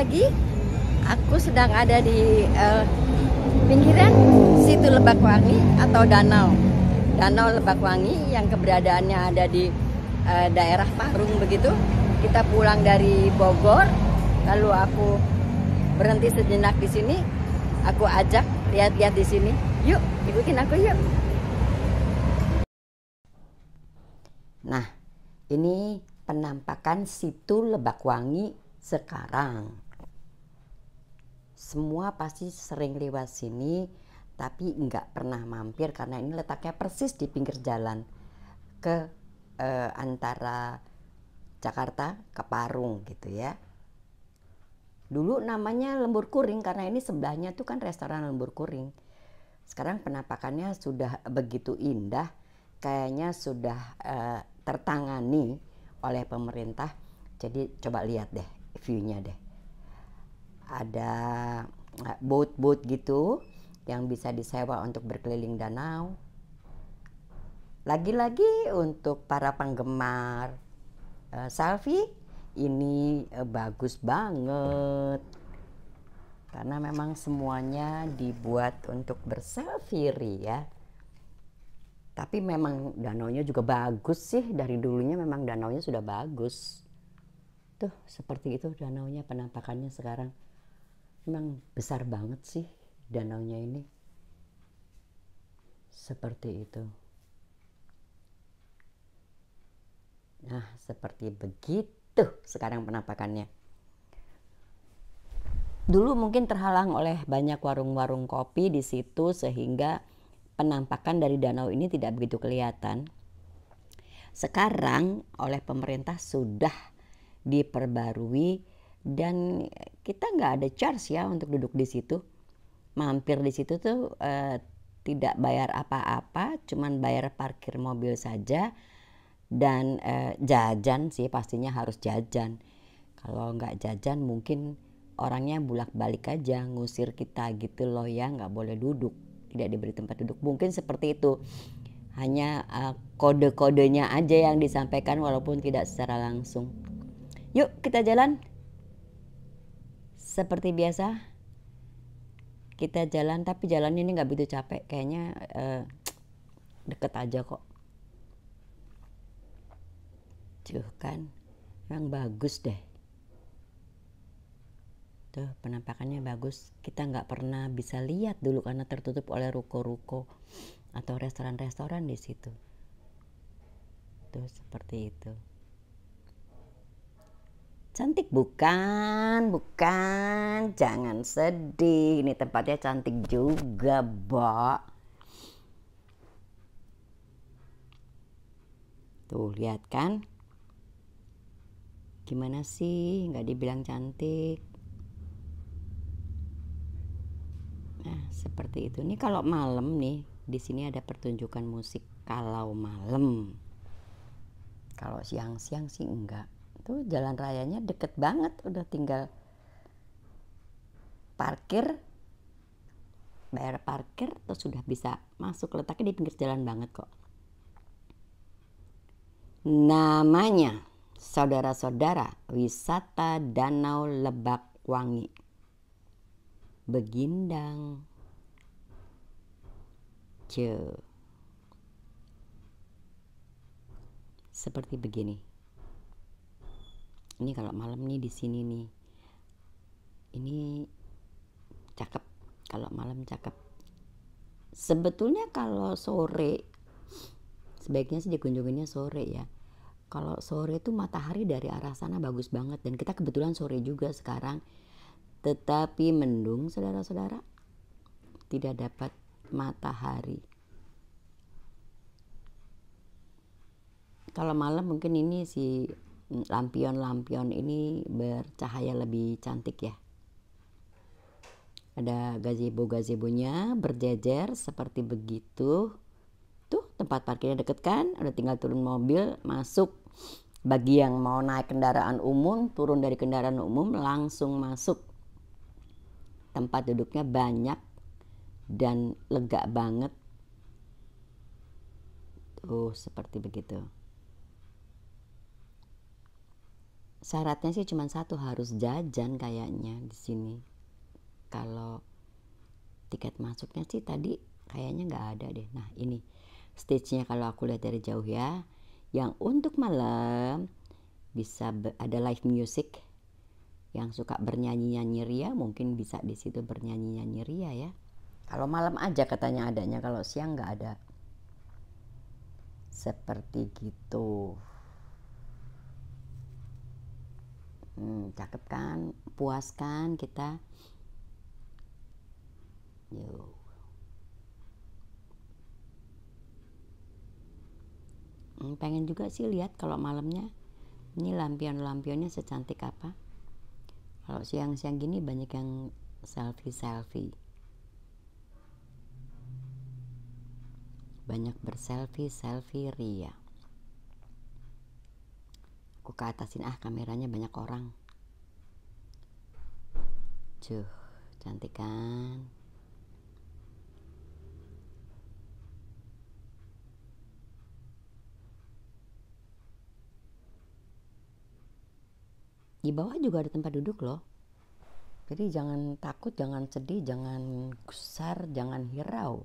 lagi aku sedang ada di uh, pinggiran situ Lebak Wangi atau danau danau Lebak Wangi yang keberadaannya ada di uh, daerah Parung begitu kita pulang dari Bogor lalu aku berhenti sejenak di sini aku ajak lihat-lihat di sini yuk ikutin aku yuk nah ini penampakan situ Lebak Wangi sekarang semua pasti sering lewat sini tapi nggak pernah mampir karena ini letaknya persis di pinggir jalan ke eh, antara Jakarta ke Parung gitu ya. Dulu namanya Lembur Kuring karena ini sebelahnya tuh kan restoran Lembur Kuring. Sekarang penampakannya sudah begitu indah, kayaknya sudah eh, tertangani oleh pemerintah. Jadi coba lihat deh view-nya deh ada eh, boat-boat gitu yang bisa disewa untuk berkeliling danau. Lagi-lagi untuk para penggemar uh, selfie ini uh, bagus banget karena memang semuanya dibuat untuk berselfie ya. Tapi memang danaunya juga bagus sih dari dulunya memang danaunya sudah bagus. Tuh seperti itu danaunya penampakannya sekarang. Memang besar banget sih danaunya ini. Seperti itu. Nah, seperti begitu sekarang penampakannya. Dulu mungkin terhalang oleh banyak warung-warung kopi di situ sehingga penampakan dari danau ini tidak begitu kelihatan. Sekarang oleh pemerintah sudah diperbarui dan kita nggak ada charge ya untuk duduk di situ. Mampir di situ tuh eh, tidak bayar apa-apa, cuman bayar parkir mobil saja dan eh, jajan sih pastinya harus jajan. Kalau nggak jajan mungkin orangnya bulak-balik aja ngusir kita gitu loh ya nggak boleh duduk tidak diberi tempat duduk mungkin seperti itu hanya uh, kode-kodenya aja yang disampaikan walaupun tidak secara langsung yuk kita jalan seperti biasa kita jalan tapi jalan ini nggak begitu capek kayaknya eh, deket aja kok tuh kan Yang bagus deh tuh penampakannya bagus kita nggak pernah bisa lihat dulu karena tertutup oleh ruko-ruko atau restoran-restoran di situ tuh seperti itu Cantik bukan? Bukan. Jangan sedih. Ini tempatnya cantik juga, Mbak. Tuh, lihat kan? Gimana sih nggak dibilang cantik? Nah, seperti itu. Ini kalau malam nih, di sini ada pertunjukan musik kalau malam. Kalau siang-siang sih enggak itu jalan rayanya deket banget udah tinggal parkir bayar parkir terus sudah bisa masuk letaknya di pinggir jalan banget kok namanya saudara-saudara wisata danau lebak wangi begindang ce seperti begini ini kalau malam nih di sini nih ini cakep kalau malam cakep sebetulnya kalau sore sebaiknya sih dikunjunginnya sore ya kalau sore itu matahari dari arah sana bagus banget dan kita kebetulan sore juga sekarang tetapi mendung saudara-saudara tidak dapat matahari kalau malam mungkin ini si lampion-lampion ini bercahaya lebih cantik ya. Ada gazebo-gazebonya berjejer seperti begitu. Tuh tempat parkirnya deket kan, Ada tinggal turun mobil masuk. Bagi yang mau naik kendaraan umum, turun dari kendaraan umum langsung masuk. Tempat duduknya banyak dan lega banget. Tuh seperti begitu. syaratnya sih cuma satu harus jajan kayaknya di sini kalau tiket masuknya sih tadi kayaknya nggak ada deh nah ini stage-nya kalau aku lihat dari jauh ya yang untuk malam bisa ada live music yang suka bernyanyi-nyanyi ria mungkin bisa di situ bernyanyi-nyanyi ria ya kalau malam aja katanya adanya kalau siang nggak ada seperti gitu hmm, cakep kan puas kan kita yuk hmm, pengen juga sih lihat kalau malamnya ini lampion-lampionnya secantik apa kalau siang-siang gini banyak yang selfie-selfie banyak berselfie selfie ria Ku ke atasin ah kameranya banyak orang. cuh cantik kan? Di bawah juga ada tempat duduk loh. Jadi jangan takut, jangan sedih, jangan gusar, jangan hirau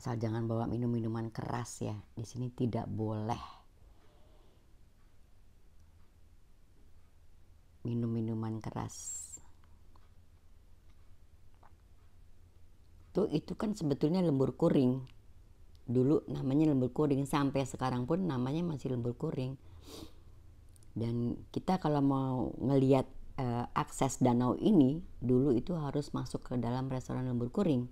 asal jangan bawa minum-minuman keras ya. Di sini tidak boleh. minum minuman keras. Tuh itu kan sebetulnya lembur kuring. Dulu namanya lembur kuring sampai sekarang pun namanya masih lembur kuring. Dan kita kalau mau ngeliat e, akses danau ini dulu itu harus masuk ke dalam restoran lembur kuring.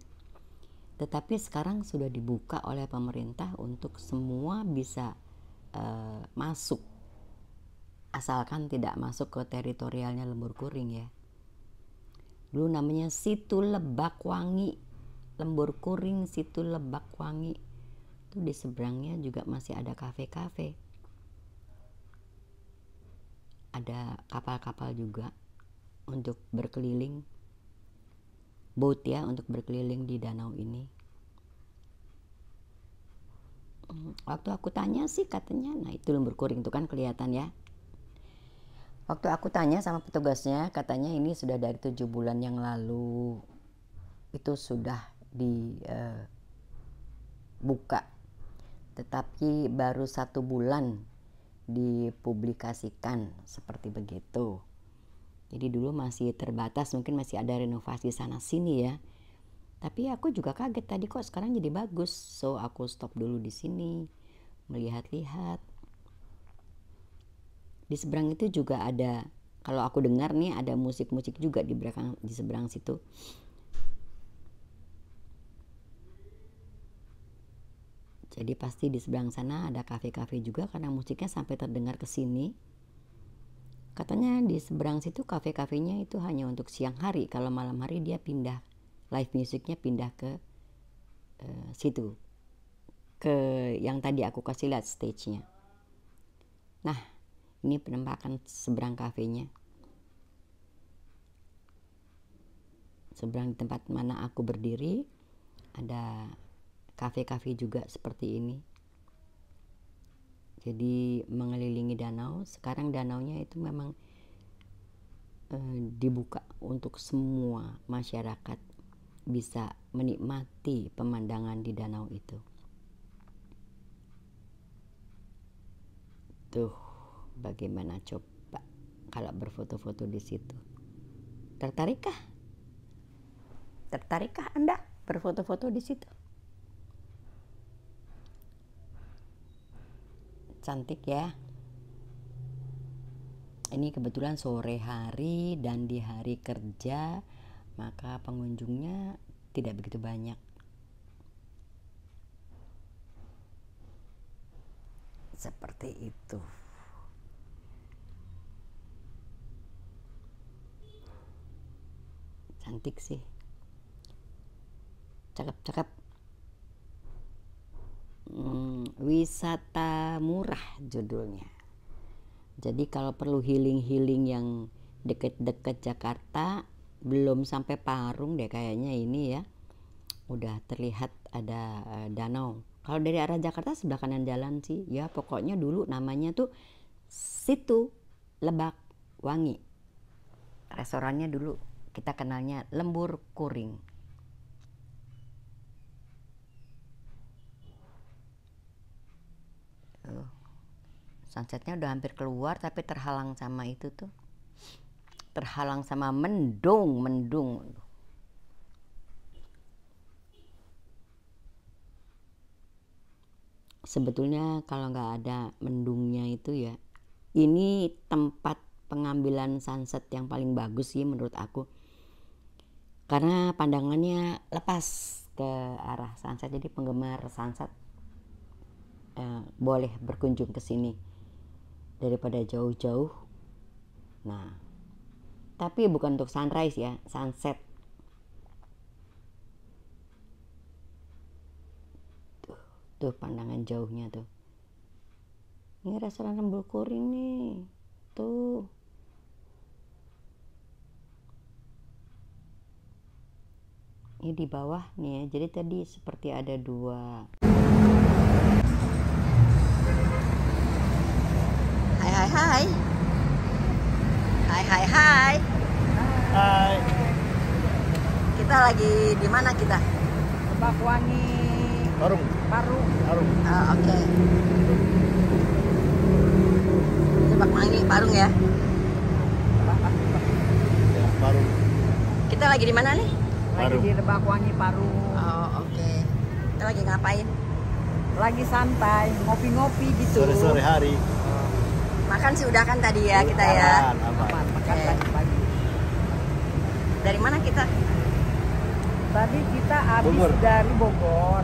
Tetapi sekarang sudah dibuka oleh pemerintah untuk semua bisa e, masuk asalkan tidak masuk ke teritorialnya lembur kuring ya. Dulu namanya Situ Lebak Wangi. Lembur kuring Situ Lebak Wangi. Itu di seberangnya juga masih ada kafe-kafe. Ada kapal-kapal juga untuk berkeliling. Boat ya untuk berkeliling di danau ini. Hmm, waktu aku tanya sih katanya, nah itu lembur kuring itu kan kelihatan ya Waktu aku tanya sama petugasnya, katanya ini sudah dari tujuh bulan yang lalu itu sudah dibuka, eh, uh, tetapi baru satu bulan dipublikasikan seperti begitu. Jadi dulu masih terbatas, mungkin masih ada renovasi sana sini ya. Tapi aku juga kaget tadi kok sekarang jadi bagus. So aku stop dulu di sini, melihat-lihat di seberang itu juga ada kalau aku dengar nih ada musik-musik juga di belakang di seberang situ jadi pasti di seberang sana ada kafe-kafe juga karena musiknya sampai terdengar ke sini katanya di seberang situ kafe-kafenya itu hanya untuk siang hari kalau malam hari dia pindah live musiknya pindah ke uh, situ ke yang tadi aku kasih lihat stage-nya nah ini penampakan seberang kafenya seberang tempat mana aku berdiri ada kafe-kafe juga seperti ini jadi mengelilingi danau sekarang danaunya itu memang e, dibuka untuk semua masyarakat bisa menikmati pemandangan di danau itu tuh Bagaimana coba kalau berfoto-foto di situ? Tertarikkah? Tertarikkah Anda berfoto-foto di situ? Cantik ya. Ini kebetulan sore hari dan di hari kerja, maka pengunjungnya tidak begitu banyak. seperti itu. cantik sih cakep-cakep hmm, wisata murah judulnya jadi kalau perlu healing-healing yang deket-deket Jakarta belum sampai Parung deh kayaknya ini ya udah terlihat ada uh, danau kalau dari arah Jakarta sebelah kanan jalan sih ya pokoknya dulu namanya tuh situ Lebak Wangi restorannya dulu kita kenalnya lembur kuring. Tuh. Sunsetnya udah hampir keluar tapi terhalang sama itu tuh. Terhalang sama mendung, mendung. Sebetulnya kalau nggak ada mendungnya itu ya, ini tempat pengambilan sunset yang paling bagus sih menurut aku karena pandangannya lepas ke arah sunset jadi penggemar sunset eh, boleh berkunjung ke sini daripada jauh-jauh nah tapi bukan untuk sunrise ya sunset tuh, tuh pandangan jauhnya tuh ini restoran rembul kuring nih di bawah nih ya jadi tadi seperti ada dua hai hai hai hai hai hai hai kita lagi di mana kita Bakwangi Parung Parung Parung oh, oke okay. Bakwangi Parung ya? ya Parung kita lagi di mana nih lagi di Lebak Wangi Paru. Oh, oke. Okay. Kita lagi ngapain? Lagi santai, ngopi-ngopi gitu. Sore-sore hari. Oh. Makan sih udah kan tadi ya Suri kita ya. Makan, Makan okay. pagi-pagi. Dari mana kita? Tadi kita habis Bogor. dari Bogor.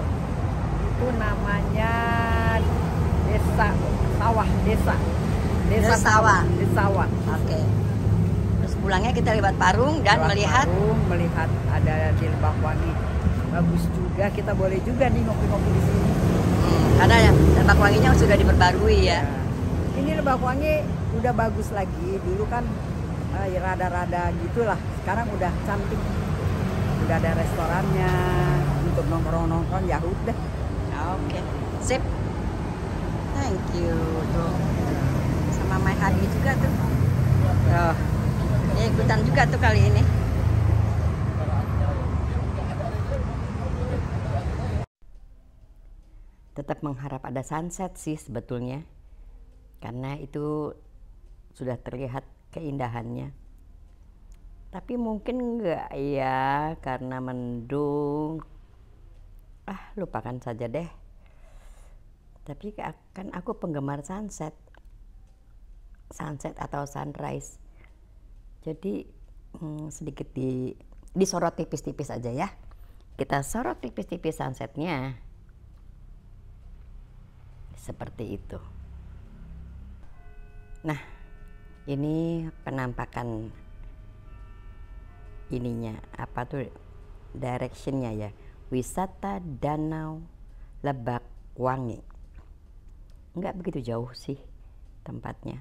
Itu namanya desa sawah desa. Desa, desa sawah. Desa sawah. Oke. Okay pulangnya kita lewat Parung dan lewat melihat Parung, melihat ada di Lebak Wangi bagus juga kita boleh juga nih ngopi-ngopi di sini hmm, karena ya Lebak Wanginya sudah diperbarui ya, ya. ini Lebak Wangi udah bagus lagi dulu kan rada eh, ya rada-rada gitulah sekarang udah cantik udah ada restorannya untuk nongkrong-nongkrong ya udah oke okay. sip thank you tuh sama my hari juga tuh oh. Ya, ikutan juga tuh kali ini tetap mengharap ada sunset sih sebetulnya karena itu sudah terlihat keindahannya tapi mungkin enggak ya karena mendung ah lupakan saja deh tapi kan aku penggemar sunset sunset atau sunrise jadi hmm, sedikit di disorot tipis-tipis aja ya. Kita sorot tipis-tipis sunsetnya. Seperti itu. Nah, ini penampakan ininya apa tuh directionnya ya wisata danau lebak wangi nggak begitu jauh sih tempatnya